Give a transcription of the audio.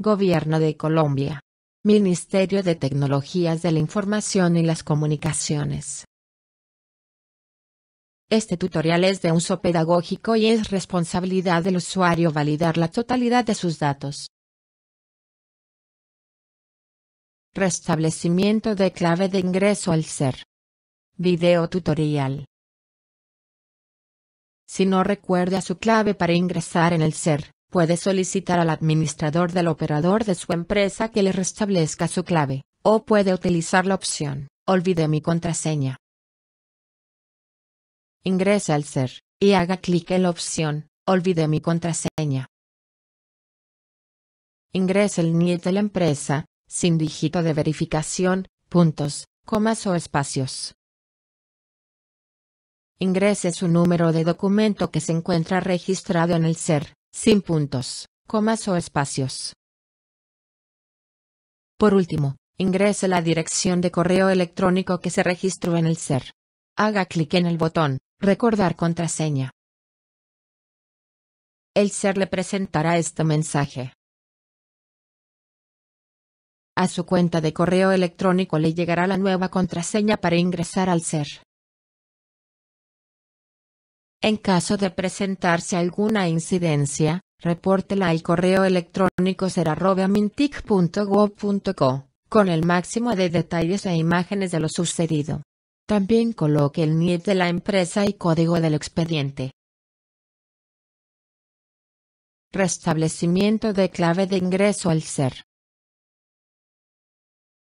Gobierno de Colombia. Ministerio de Tecnologías de la Información y las Comunicaciones. Este tutorial es de uso pedagógico y es responsabilidad del usuario validar la totalidad de sus datos. Restablecimiento de clave de ingreso al ser. Video tutorial. Si no recuerda su clave para ingresar en el ser, puede solicitar al administrador del operador de su empresa que le restablezca su clave, o puede utilizar la opción, olvide mi contraseña. Ingrese al ser, y haga clic en la opción, olvide mi contraseña. Ingrese el NIET de la empresa, sin dígito de verificación, puntos, comas o espacios. Ingrese su número de documento que se encuentra registrado en el SER sin puntos, comas o espacios. Por último, ingrese la dirección de correo electrónico que se registró en el SER. Haga clic en el botón Recordar contraseña. El SER le presentará este mensaje. A su cuenta de correo electrónico le llegará la nueva contraseña para ingresar al SER. En caso de presentarse alguna incidencia, repórtela al correo electrónico ser.mintic.gov.co, con el máximo de detalles e imágenes de lo sucedido. También coloque el NID e de la empresa y código del expediente. Restablecimiento de clave de ingreso al SER.